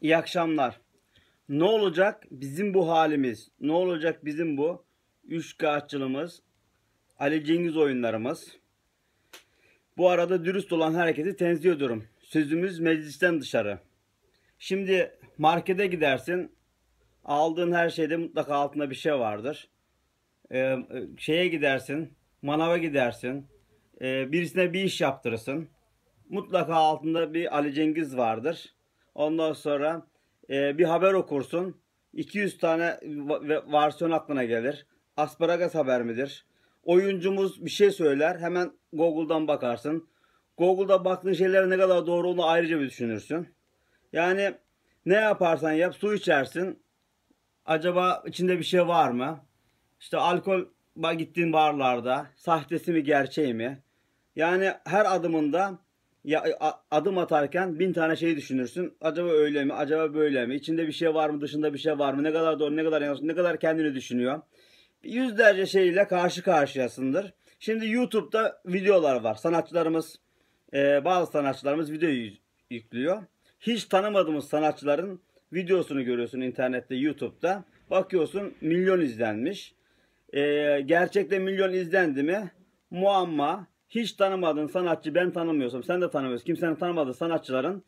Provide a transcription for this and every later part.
İyi akşamlar. Ne olacak bizim bu halimiz? Ne olacak bizim bu üç kağıtçılığımız, Ali Cengiz oyunlarımız? Bu arada dürüst olan herkesi tenzih ediyorum. Sözümüz meclisten dışarı. Şimdi markete gidersin. Aldığın her şeyde mutlaka altında bir şey vardır. Ee, şeye gidersin, manava gidersin. Ee, birisine bir iş yaptırırsın. Mutlaka altında bir Ali Cengiz vardır Ondan sonra e, bir haber okursun. 200 tane versiyon aklına gelir. Asparagas haber midir? Oyuncumuz bir şey söyler. Hemen Google'dan bakarsın. Google'da baktığın şeyler ne kadar doğru onu ayrıca bir düşünürsün. Yani ne yaparsan yap su içersin. Acaba içinde bir şey var mı? İşte alkol gittiğin barlarda sahtesi mi gerçeği mi? Yani her adımında ya, e, adım atarken bin tane şey düşünürsün. Acaba öyle mi? Acaba böyle mi? İçinde bir şey var mı? Dışında bir şey var mı? Ne kadar doğru, ne kadar yanlış, ne kadar kendini düşünüyor. Yüzlerce şeyle karşı karşıyasındır. Şimdi YouTube'da videolar var. Sanatçılarımız, e, bazı sanatçılarımız video yüklüyor. Hiç tanımadığımız sanatçıların videosunu görüyorsun internette, YouTube'da. Bakıyorsun milyon izlenmiş. E, gerçekte milyon izlendi mi? Muamma hiç tanımadığın sanatçı ben tanımıyorsam sen de tanımıyorsun. Kimsenin tanımadığı sanatçıların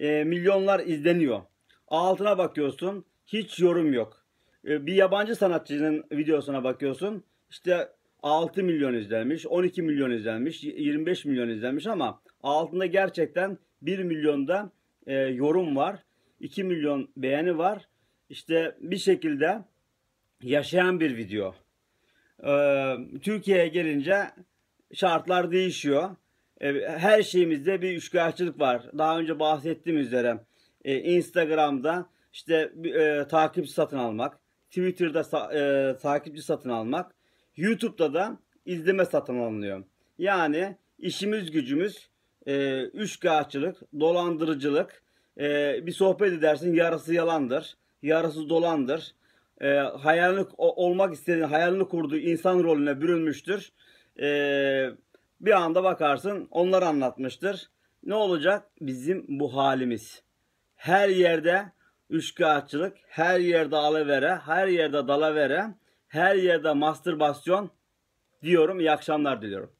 e, milyonlar izleniyor. Altına bakıyorsun hiç yorum yok. E, bir yabancı sanatçının videosuna bakıyorsun işte 6 milyon izlenmiş, 12 milyon izlenmiş, 25 milyon izlenmiş ama altında gerçekten 1 milyonda e, yorum var. 2 milyon beğeni var. İşte bir şekilde yaşayan bir video. Ee, Türkiye'ye gelince şartlar değişiyor. E, her şeyimizde bir üçkağıtçılık var. Daha önce bahsettiğim üzere e, Instagram'da işte e, takipçi satın almak, Twitter'da e, takipçi satın almak, YouTube'da da izleme satın alınıyor. Yani işimiz gücümüz e, üçkağıtçılık, dolandırıcılık, e, bir sohbet edersin yarısı yalandır, yarısı dolandır. E, hayalini, olmak istediğin, hayalini kurduğu insan rolüne bürünmüştür e, bir anda bakarsın onlar anlatmıştır. Ne olacak? Bizim bu halimiz. Her yerde üçkağıtçılık, her yerde alavere, her yerde dalavere, her yerde mastürbasyon diyorum. İyi akşamlar diliyorum.